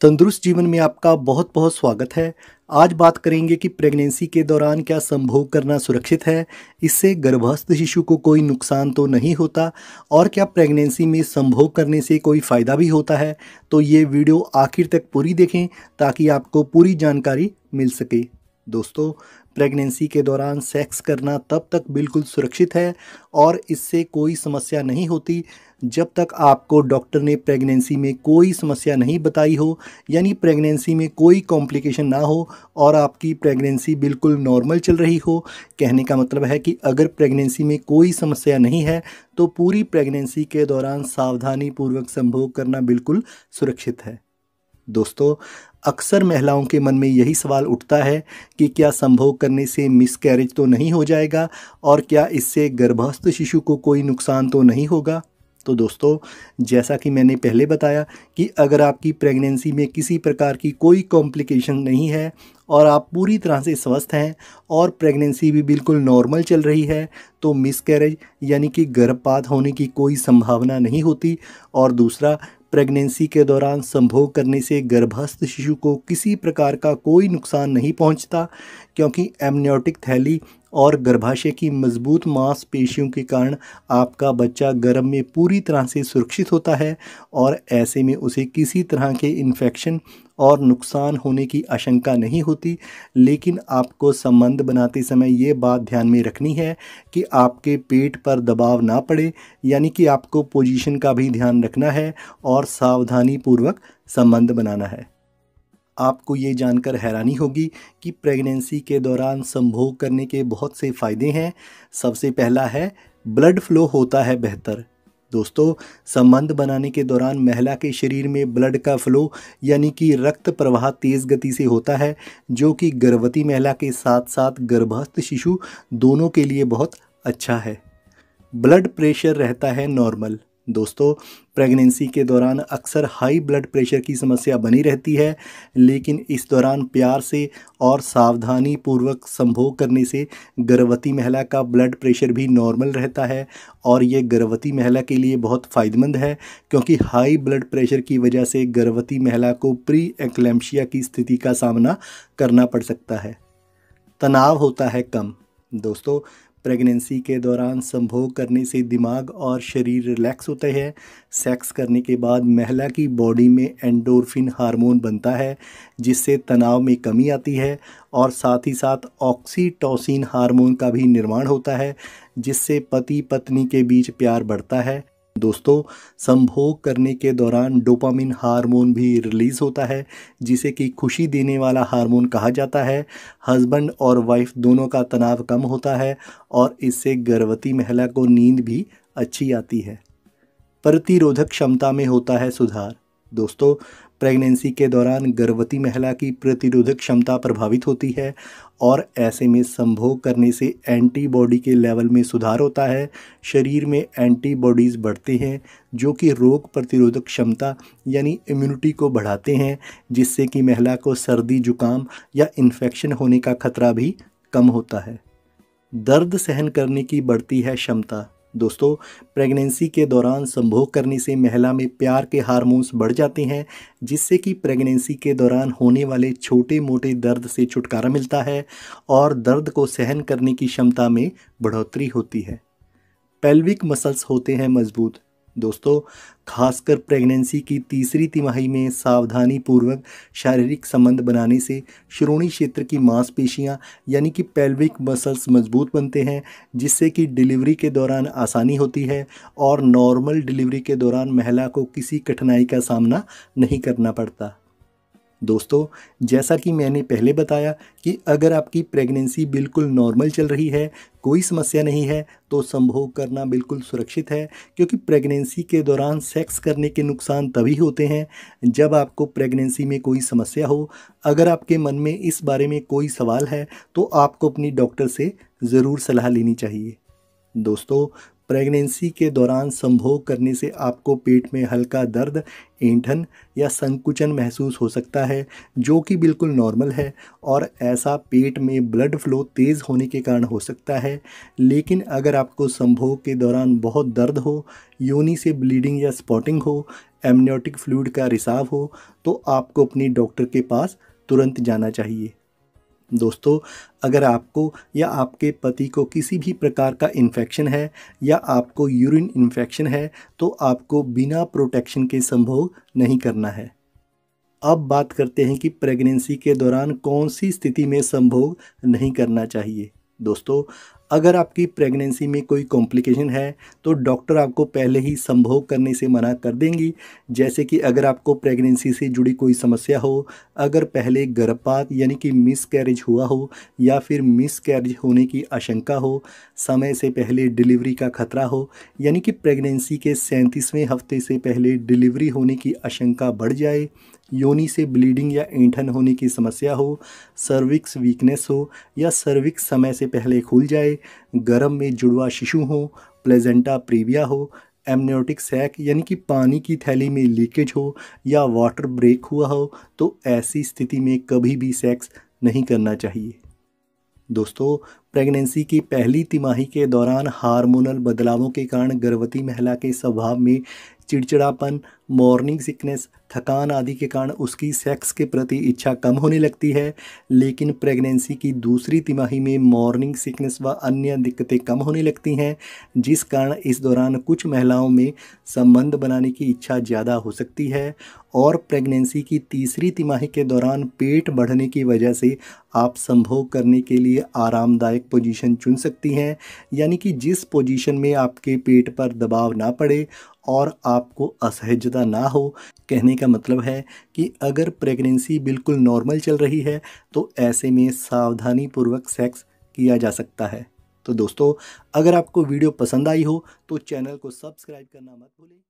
तंदुरुस्त जीवन में आपका बहुत बहुत स्वागत है आज बात करेंगे कि प्रेगनेंसी के दौरान क्या संभोग करना सुरक्षित है इससे गर्भस्थ शिशु को कोई नुकसान तो नहीं होता और क्या प्रेगनेंसी में संभोग करने से कोई फ़ायदा भी होता है तो ये वीडियो आखिर तक पूरी देखें ताकि आपको पूरी जानकारी मिल सके दोस्तों प्रेगनेंसी के दौरान सेक्स करना तब तक बिल्कुल सुरक्षित है और इससे कोई समस्या नहीं होती जब तक आपको डॉक्टर ने प्रेगनेंसी में कोई समस्या नहीं बताई हो यानी प्रेगनेंसी में कोई कॉम्प्लिकेशन ना हो और आपकी प्रेगनेंसी बिल्कुल नॉर्मल चल रही हो कहने का मतलब है कि अगर प्रेगनेंसी में कोई समस्या नहीं है तो पूरी प्रेगनेंसी के दौरान सावधानी पूर्वक संभोग करना बिल्कुल सुरक्षित है दोस्तों अक्सर महिलाओं के मन में यही सवाल उठता है कि क्या संभोग करने से मिसकैरेज तो नहीं हो जाएगा और क्या इससे गर्भस्थ शिशु को कोई नुकसान तो नहीं होगा तो दोस्तों जैसा कि मैंने पहले बताया कि अगर आपकी प्रेगनेंसी में किसी प्रकार की कोई कॉम्प्लिकेशन नहीं है और आप पूरी तरह से स्वस्थ हैं और प्रेगनेंसी भी बिल्कुल नॉर्मल चल रही है तो मिसकैरेज यानी कि गर्भपात होने की कोई संभावना नहीं होती और दूसरा प्रेगनेंसी के दौरान संभोग करने से गर्भस्थ शिशु को किसी प्रकार का कोई नुकसान नहीं पहुंचता क्योंकि एमनियोटिक थैली और गर्भाशय की मजबूत मांसपेशियों के कारण आपका बच्चा गर्भ में पूरी तरह से सुरक्षित होता है और ऐसे में उसे किसी तरह के इन्फेक्शन और नुकसान होने की आशंका नहीं होती लेकिन आपको संबंध बनाते समय ये बात ध्यान में रखनी है कि आपके पेट पर दबाव ना पड़े यानी कि आपको पोजीशन का भी ध्यान रखना है और सावधानी पूर्वक संबंध बनाना है आपको ये जानकर हैरानी होगी कि प्रेगनेंसी के दौरान संभोग करने के बहुत से फ़ायदे हैं सबसे पहला है ब्लड फ्लो होता है बेहतर दोस्तों संबंध बनाने के दौरान महिला के शरीर में ब्लड का फ्लो यानी कि रक्त प्रवाह तेज़ गति से होता है जो कि गर्भवती महिला के साथ साथ गर्भस्थ शिशु दोनों के लिए बहुत अच्छा है ब्लड प्रेशर रहता है नॉर्मल दोस्तों प्रेगनेंसी के दौरान अक्सर हाई ब्लड प्रेशर की समस्या बनी रहती है लेकिन इस दौरान प्यार से और सावधानी पूर्वक संभोग करने से गर्भवती महिला का ब्लड प्रेशर भी नॉर्मल रहता है और ये गर्भवती महिला के लिए बहुत फ़ायदेमंद है क्योंकि हाई ब्लड प्रेशर की वजह से गर्भवती महिला को प्री एक्लेम्शिया की स्थिति का सामना करना पड़ सकता है तनाव होता है कम दोस्तों प्रेगनेंसी के दौरान संभोग करने से दिमाग और शरीर रिलैक्स होते हैं सेक्स करने के बाद महिला की बॉडी में एंडोरफिन हार्मोन बनता है जिससे तनाव में कमी आती है और साथ ही साथ ऑक्सीटोसिन हार्मोन का भी निर्माण होता है जिससे पति पत्नी के बीच प्यार बढ़ता है दोस्तों संभोग करने के दौरान डोपामिन हार्मोन भी रिलीज़ होता है जिसे कि खुशी देने वाला हार्मोन कहा जाता है हस्बैंड और वाइफ दोनों का तनाव कम होता है और इससे गर्भवती महिला को नींद भी अच्छी आती है प्रतिरोधक क्षमता में होता है सुधार दोस्तों प्रेगनेंसी के दौरान गर्भवती महिला की प्रतिरोधक क्षमता प्रभावित होती है और ऐसे में संभोग करने से एंटीबॉडी के लेवल में सुधार होता है शरीर में एंटीबॉडीज़ बढ़ते हैं जो कि रोग प्रतिरोधक क्षमता यानी इम्यूनिटी को बढ़ाते हैं जिससे कि महिला को सर्दी जुकाम या इन्फेक्शन होने का खतरा भी कम होता है दर्द सहन करने की बढ़ती है क्षमता दोस्तों प्रेगनेंसी के दौरान संभोग करने से महिला में प्यार के हार्मोन्स बढ़ जाते हैं जिससे कि प्रेगनेंसी के दौरान होने वाले छोटे मोटे दर्द से छुटकारा मिलता है और दर्द को सहन करने की क्षमता में बढ़ोतरी होती है पेल्विक मसल्स होते हैं मजबूत दोस्तों खासकर प्रेगनेंसी की तीसरी तिमाही में सावधानी पूर्वक शारीरिक संबंध बनाने से श्रोणी क्षेत्र की मांसपेशियां यानी कि पेल्विक मसल्स मजबूत बनते हैं जिससे कि डिलीवरी के दौरान आसानी होती है और नॉर्मल डिलीवरी के दौरान महिला को किसी कठिनाई का सामना नहीं करना पड़ता दोस्तों जैसा कि मैंने पहले बताया कि अगर आपकी प्रेगनेंसी बिल्कुल नॉर्मल चल रही है कोई समस्या नहीं है तो संभोग करना बिल्कुल सुरक्षित है क्योंकि प्रेगनेंसी के दौरान सेक्स करने के नुकसान तभी होते हैं जब आपको प्रेगनेंसी में कोई समस्या हो अगर आपके मन में इस बारे में कोई सवाल है तो आपको अपनी डॉक्टर से ज़रूर सलाह लेनी चाहिए दोस्तों प्रेगनेंसी के दौरान संभोग करने से आपको पेट में हल्का दर्द ऐंठन या संकुचन महसूस हो सकता है जो कि बिल्कुल नॉर्मल है और ऐसा पेट में ब्लड फ्लो तेज़ होने के कारण हो सकता है लेकिन अगर आपको संभोग के दौरान बहुत दर्द हो योनि से ब्लीडिंग या स्पॉटिंग हो एमनियोटिक फ्लूड का रिसाव हो तो आपको अपने डॉक्टर के पास तुरंत जाना चाहिए दोस्तों अगर आपको या आपके पति को किसी भी प्रकार का इन्फेक्शन है या आपको यूरिन इन्फेक्शन है तो आपको बिना प्रोटेक्शन के संभोग नहीं करना है अब बात करते हैं कि प्रेगनेंसी के दौरान कौन सी स्थिति में संभोग नहीं करना चाहिए दोस्तों अगर आपकी प्रेगनेंसी में कोई कॉम्प्लिकेशन है तो डॉक्टर आपको पहले ही संभोग करने से मना कर देंगी जैसे कि अगर आपको प्रेगनेंसी से जुड़ी कोई समस्या हो अगर पहले गर्भपात यानी कि मिस कैरेज हुआ हो या फिर मिस कैरेज होने की आशंका हो समय से पहले डिलीवरी का खतरा हो यानी कि प्रेगनेंसी के सैंतीसवें हफ्ते से पहले डिलीवरी होने की आशंका बढ़ जाए योनि से ब्लीडिंग या ऐंठन होने की समस्या हो सर्विक्स वीकनेस हो या सर्विक्स समय से पहले खुल जाए गर्म में जुड़वा शिशु हो प्लेजेंटा प्रीविया हो एमनियोटिक सैक यानी कि पानी की थैली में लीकेज हो या वाटर ब्रेक हुआ हो तो ऐसी स्थिति में कभी भी सेक्स नहीं करना चाहिए दोस्तों प्रेगनेंसी की पहली तिमाही के दौरान हार्मोनल बदलावों के कारण गर्भवती महिला के स्वभाव में चिड़चिड़ापन मॉर्निंग सिकनेस थकान आदि के कारण उसकी सेक्स के प्रति इच्छा कम होने लगती है लेकिन प्रेगनेंसी की दूसरी तिमाही में मॉर्निंग सिकनेस व अन्य दिक्कतें कम होने लगती हैं जिस कारण इस दौरान कुछ महिलाओं में संबंध बनाने की इच्छा ज़्यादा हो सकती है और प्रेगनेंसी की तीसरी तिमाही के दौरान पेट बढ़ने की वजह से आप संभोग करने के लिए आरामदायक पोजीशन चुन सकती हैं यानी कि जिस पोजीशन में आपके पेट पर दबाव ना पड़े और आपको असहजता ना हो कहने का मतलब है कि अगर प्रेगनेंसी बिल्कुल नॉर्मल चल रही है तो ऐसे में सावधानी पूर्वक सेक्स किया जा सकता है तो दोस्तों अगर आपको वीडियो पसंद आई हो तो चैनल को सब्सक्राइब करना मत भूलें